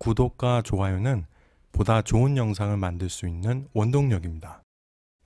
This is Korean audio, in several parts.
구독과 좋아요는 보다 좋은 영상을 만들 수 있는 원동력입니다.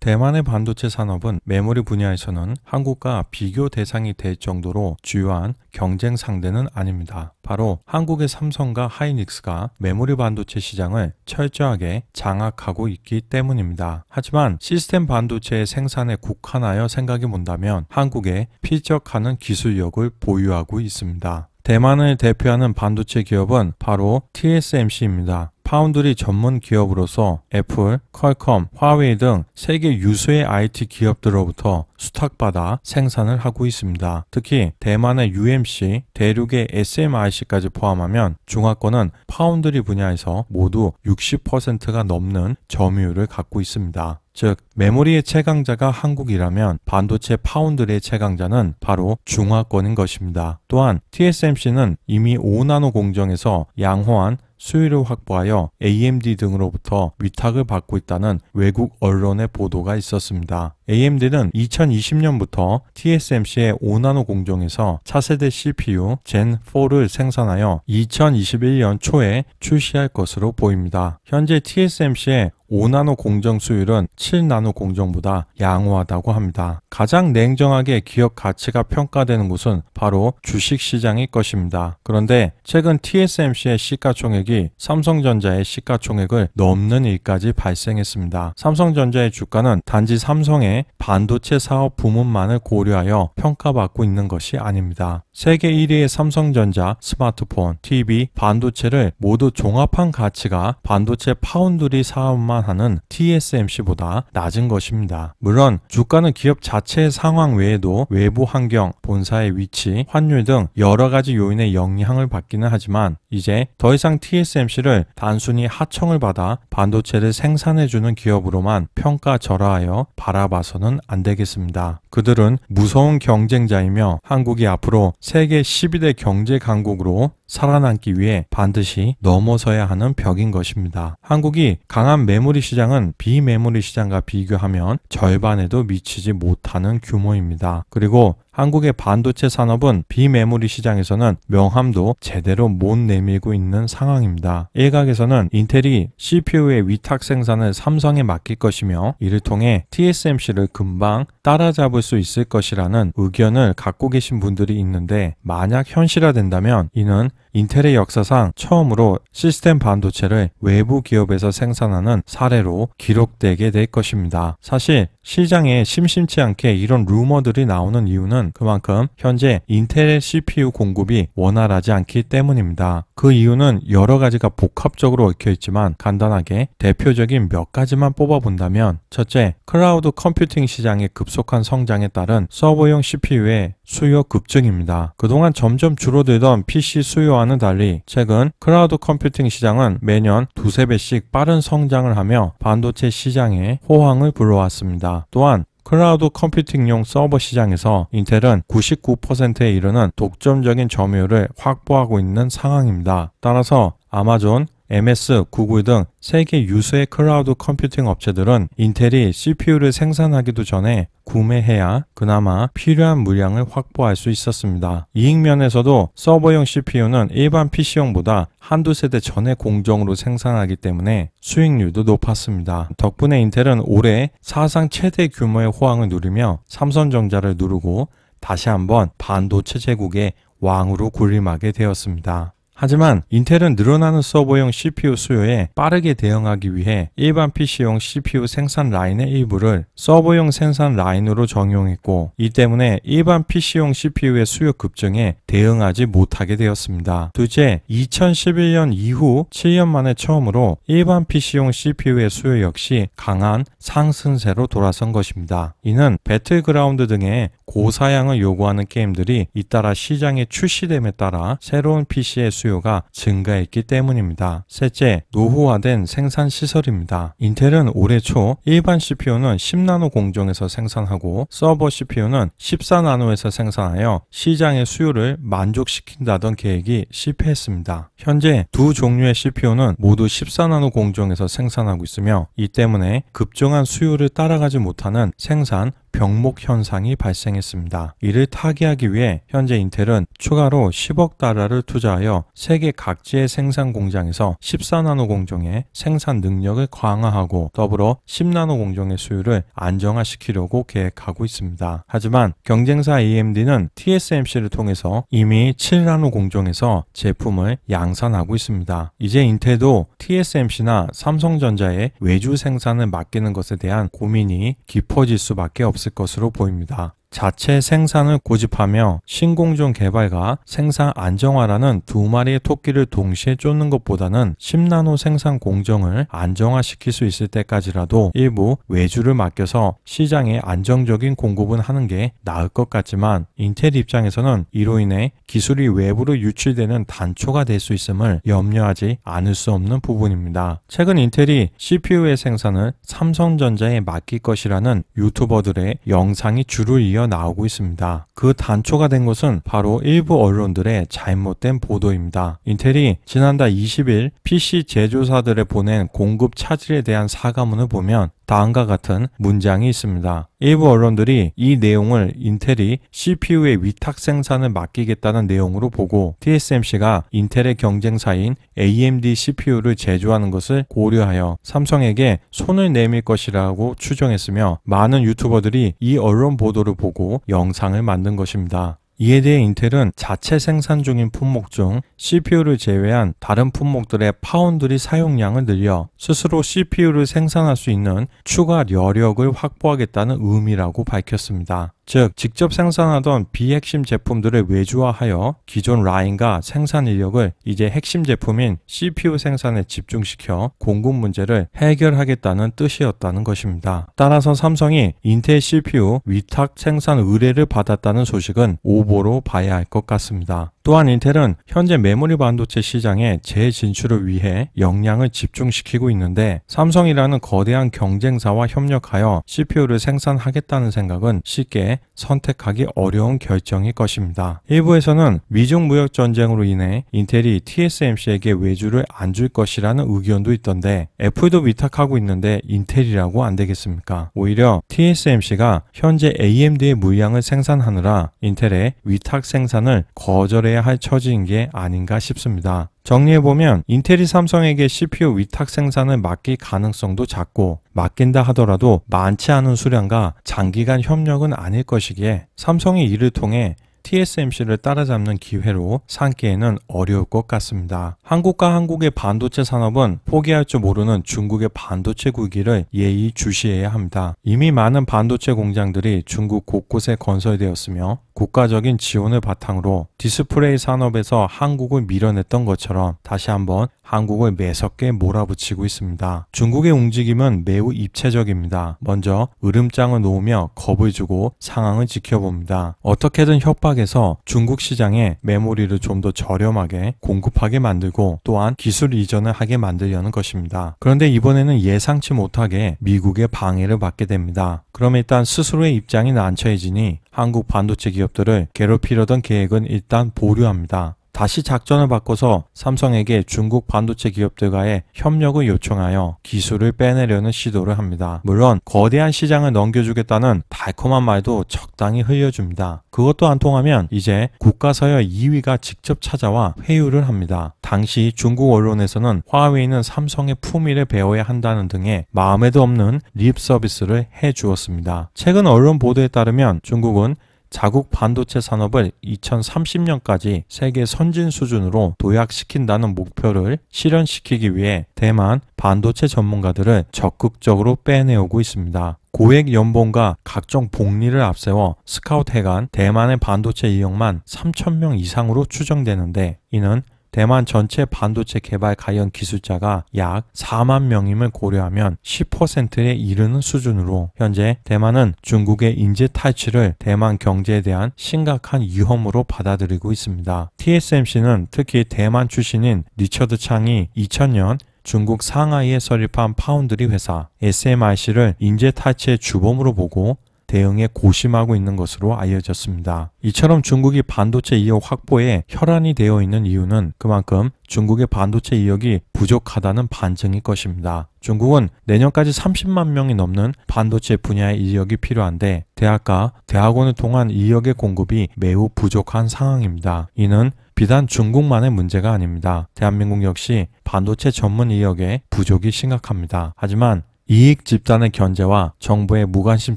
대만의 반도체 산업은 메모리 분야에서는 한국과 비교 대상이 될 정도로 주요한 경쟁 상대는 아닙니다. 바로 한국의 삼성과 하이닉스가 메모리 반도체 시장을 철저하게 장악하고 있기 때문입니다. 하지만 시스템 반도체의 생산에 국한하여 생각해 본다면 한국에 필적하는 기술력을 보유하고 있습니다. 대만을 대표하는 반도체 기업은 바로 TSMC입니다. 파운드리 전문 기업으로서 애플, 퀄컴, 화웨이 등 세계 유수의 IT 기업들로부터 수탁받아 생산을 하고 있습니다. 특히 대만의 UMC, 대륙의 SMIC까지 포함하면 중화권은 파운드리 분야에서 모두 60%가 넘는 점유율을 갖고 있습니다. 즉 메모리의 최강자가 한국이라면 반도체 파운드리의 최강자는 바로 중화권인 것입니다. 또한 TSMC는 이미 5나노 공정에서 양호한 수요를 확보하여 AMD 등으로부터 위탁을 받고 있다는 외국 언론의 보도가 있었습니다. AMD는 2020년부터 TSMC의 5나노 공정에서 차세대 CPU 젠4를 생산하여 2021년 초에 출시할 것으로 보입니다. 현재 TSMC의 5나노 공정 수율은 7나노 공정보다 양호하다고 합니다. 가장 냉정하게 기업 가치가 평가되는 곳은 바로 주식 시장일 것입니다. 그런데 최근 TSMC의 시가총액이 삼성전자의 시가총액을 넘는 일까지 발생했습니다. 삼성전자의 주가는 단지 삼성의 반도체 사업 부문만을 고려하여 평가받고 있는 것이 아닙니다. 세계 1위의 삼성전자, 스마트폰, TV, 반도체를 모두 종합한 가치가 반도체 파운드리 사업만 판단하는 TSMC보다 낮은 것입니다. 물론 주가는 기업 자체의 상황 외에도 외부 환경, 본사의 위치, 환율 등 여러 가지 요인의 영향을 받기는 하지만 이제 더 이상 TSMC를 단순히 하청을 받아 반도체를 생산해주는 기업으로만 평가절하하여 바라봐서는 안 되겠습니다. 그들은 무서운 경쟁자이며 한국이 앞으로 세계 12대 경제 강국으로 살아남기 위해 반드시 넘어서야 하는 벽인 것입니다. 한국이 강한 매물 메모리 시장은 비메모리 시장과 비교하면 절반에도 미치지 못하는 규모입니다. 그리고 한국의 반도체 산업은 비메모리 시장에서는 명함도 제대로 못 내밀고 있는 상황입니다. 일각에서는 인텔이 CPU의 위탁 생산을 삼성에 맡길 것이며 이를 통해 TSMC를 금방 따라잡을 수 있을 것이라는 의견을 갖고 계신 분들이 있는데 만약 현실화된다면 이는 인텔의 역사상 처음으로 시스템 반도체를 외부 기업에서 생산하는 사례로 기록되게 될 것입니다. 사실 시장에 심심치 않게 이런 루머들이 나오는 이유는 이유는 그만큼 현재 인텔의 CPU 공급이 원활하지 않기 때문입니다. 그 이유는 여러 가지가 복합적으로 얽혀 있지만 간단하게 대표적인 몇 가지만 뽑아본다면 첫째, 클라우드 컴퓨팅 시장의 급속한 성장에 따른 서버용 CPU의 수요 급증입니다. 그동안 점점 줄어들던 PC 수요와는 달리 최근 클라우드 컴퓨팅 시장은 매년 두세 배씩 빠른 성장을 하며 반도체 시장에 호황을 불러왔습니다. 또한 클라우드 컴퓨팅용 서버 시장에서 인텔은 99%에 이르는 독점적인 점유율을 확보하고 있는 상황입니다. 따라서 아마존, MS, 구글 등 세계 유수의 클라우드 컴퓨팅 업체들은 인텔이 CPU를 생산하기도 전에 구매해야 그나마 필요한 물량을 확보할 수 있었습니다. 이익 면에서도 서버용 CPU는 일반 PC용보다 한두 세대 전에 공정으로 생산하기 때문에 수익률도 높았습니다. 덕분에 인텔은 올해 사상 최대 규모의 호황을 누리며 삼성전자를 누르고 다시 한번 반도체 제국의 왕으로 군림하게 되었습니다. 하지만 인텔은 늘어나는 서버용 CPU 수요에 빠르게 대응하기 위해 일반 PC용 CPU 생산 라인의 일부를 서버용 생산 라인으로 정용했고 이 때문에 일반 PC용 CPU의 수요 급증에 대응하지 못하게 되었습니다. 둘째, 2011년 이후 7년 만에 처음으로 일반 PC용 CPU의 수요 역시 강한 상승세로 돌아선 것입니다. 이는 배틀그라운드 등의 고사양을 요구하는 게임들이 잇따라 시장에 출시됨에 따라 새로운 PC의 수요가 증가했기 때문입니다. 셋째, 노후화된 생산 시설입니다. 인텔은 올해 초 일반 CPU는 10나노 공정에서 생산하고 서버 CPU는 14나노에서 생산하여 시장의 수요를 만족시킨다던 계획이 실패했습니다. 현재 두 종류의 CPU는 모두 14나노 공정에서 생산하고 있으며 이 때문에 급정한 수요를 따라가지 못하는 생산 병목 현상이 발생했습니다. 이를 타개하기 위해 현재 인텔은 추가로 10억 달러를 투자하여 세계 각지의 생산 공장에서 14나노 공정의 생산 능력을 강화하고 더불어 10나노 공정의 수율을 안정화시키려고 계획하고 있습니다. 하지만 경쟁사 AMD는 TSMC를 통해서 이미 7나노 공정에서 제품을 양산하고 있습니다. 이제 인텔도 TSMC나 삼성전자의 외주 생산을 맡기는 것에 대한 고민이 깊어질 수밖에 없습니다. 것으로 보입니다. 자체 생산을 고집하며 신공정 개발과 생산 안정화라는 두 마리의 토끼를 동시에 쫓는 것보다는 10나노 생산 공정을 안정화시킬 수 있을 때까지라도 일부 외주를 맡겨서 시장에 안정적인 공급은 하는 게 나을 것 같지만 인텔 입장에서는 이로 인해 기술이 외부로 유출되는 단초가 될 수 있음을 염려하지 않을 수 없는 부분입니다. 최근 인텔이 CPU의 생산을 삼성전자에 맡길 것이라는 유튜버들의 영상이 줄을 이어 되어 나오고 있습니다. 그 단초가 된 것은 바로 일부 언론들의 잘못된 보도입니다. 인텔이 지난달 20일 PC 제조사들에 보낸 공급 차질에 대한 사과문을 보면 다음과 같은 문장이 있습니다. 일부 언론들이 이 내용을 인텔이 CPU의 위탁 생산을 맡기겠다는 내용으로 보고 TSMC가 인텔의 경쟁사인 AMD CPU를 제조하는 것을 고려하여 삼성에게 손을 내밀 것이라고 추정했으며 많은 유튜버들이 이 언론 보도를 보고 영상을 만든 것입니다. 이에 대해 인텔은 자체 생산 중인 품목 중 CPU를 제외한 다른 품목들의 파운드리 사용량을 늘려 스스로 CPU를 생산할 수 있는 추가 여력을 확보하겠다는 의미라고 밝혔습니다. 즉, 직접 생산하던 비핵심 제품들을 외주화하여 기존 라인과 생산 인력을 이제 핵심 제품인 CPU 생산에 집중시켜 공급 문제를 해결하겠다는 뜻이었다는 것입니다. 따라서 삼성이 인텔 CPU 위탁 생산 의뢰를 받았다는 소식은 오보 보로 봐야 할 것 같습니다. 또한 인텔은 현재 메모리 반도체 시장의 재진출을 위해 역량을 집중시키고 있는데 삼성이라는 거대한 경쟁사와 협력하여 CPU를 생산하겠다는 생각은 쉽게 선택하기 어려운 결정일 것입니다. 일부에서는 미중 무역 전쟁으로 인해 인텔이 TSMC에게 외주를 안 줄 것이라는 의견도 있던데 애플도 위탁하고 있는데 인텔이라고 안 되겠습니까? 오히려 TSMC가 현재 AMD의 물량을 생산하느라 인텔에 위탁 생산을 거절해야 할 처지인 게 아닌가 싶습니다. 정리해보면 인텔이 삼성에게 CPU 위탁 생산을 맡길 가능성도 작고 맡긴다 하더라도 많지 않은 수량과 장기간 협력은 아닐 것이기에 삼성이 이를 통해 TSMC를 따라잡는 기회로 삼기에는 어려울 것 같습니다. 한국과 한국의 반도체 산업은 포기할 줄 모르는 중국의 반도체 구기를 예의 주시해야 합니다. 이미 많은 반도체 공장들이 중국 곳곳에 건설되었으며 국가적인 지원을 바탕으로 디스플레이 산업에서 한국을 밀어냈던 것처럼 다시 한번 한국을 매섭게 몰아붙이고 있습니다. 중국의 움직임은 매우 입체적입니다. 먼저 으름장을 놓으며 겁을 주고 상황을 지켜봅니다. 어떻게든 협박 수학에서 중국 시장에 메모리를 좀 더 저렴하게 공급하게 만들고 또한 기술 이전을 하게 만들려는 것입니다. 그런데 이번에는 예상치 못하게 미국의 방해를 받게 됩니다. 그럼 일단 스스로의 입장이 난처해지니 한국 반도체 기업들을 괴롭히려던 계획은 일단 보류합니다. 다시 작전을 바꿔서 삼성에게 중국 반도체 기업들과의 협력을 요청하여 기술을 빼내려는 시도를 합니다. 물론 거대한 시장을 넘겨주겠다는 달콤한 말도 적당히 흘려줍니다. 그것도 안 통하면 이제 국가서열 2위가 직접 찾아와 회유를 합니다. 당시 중국 언론에서는 화웨이는 삼성의 품위를 배워야 한다는 등의 마음에도 없는 립 서비스를 해주었습니다. 최근 언론 보도에 따르면 중국은 자국 반도체 산업을 2030년까지 세계 선진 수준으로 도약시킨다는 목표를 실현시키기 위해 대만 반도체 전문가들을 적극적으로 빼내오고 있습니다. 고액 연봉과 각종 복리를 앞세워 스카우트 해간 대만의 반도체 이용만 3,000명 이상으로 추정되는데 이는 대만 전체 반도체 개발 관련 기술자가 약 4만 명임을 고려하면 10%에 이르는 수준으로 현재 대만은 중국의 인재 탈취를 대만 경제에 대한 심각한 위험으로 받아들이고 있습니다. TSMC는 특히 대만 출신인 리처드 창이 2000년 중국 상하이에 설립한 파운드리 회사 SMIC를 인재 탈취의 주범으로 보고 대응에 고심하고 있는 것으로 알려졌습니다. 이처럼 중국이 반도체 이역 확보에 혈안이 되어 있는 이유는 그만큼 중국의 반도체 이역이 부족하다는 반증일 것입니다. 중국은 내년까지 30만 명이 넘는 반도체 분야의 이력이 필요한데 대학과 대학원을 통한 이력의 공급이 매우 부족한 상황입니다. 이는 비단 중국만의 문제가 아닙니다. 대한민국 역시 반도체 전문 이력의 부족이 심각합니다. 하지만 이익 집단의 견제와 정부의 무관심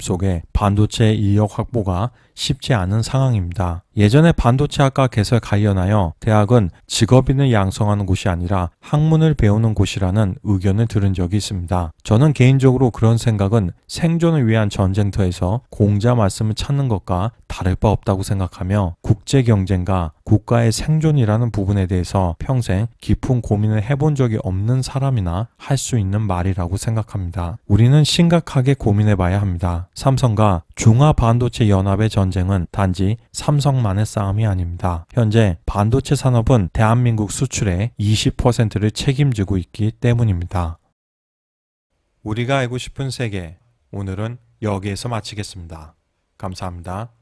속에 반도체 인력 확보가 쉽지 않은 상황입니다. 예전에 반도체학과 개설 관련하여 대학은 직업인을 양성하는 곳이 아니라 학문을 배우는 곳이라는 의견을 들은 적이 있습니다. 저는 개인적으로 그런 생각은 생존을 위한 전쟁터에서 공자 말씀을 찾는 것과 다를 바 없다고 생각하며 국제 경쟁과 국가의 생존이라는 부분에 대해서 평생 깊은 고민을 해본 적이 없는 사람이나 할 수 있는 말이라고 생각합니다. 우리는 심각하게 고민해 봐야 합니다. 삼성과 중화반도체 연합의 전 전쟁은 단지 삼성만의 싸움이 아닙니다. 현재 반도체 산업은 대한민국 수출의 20%를 책임지고 있기 때문입니다. 우리가 알고 싶은 세계, 오늘은 여기에서 마치겠습니다. 감사합니다.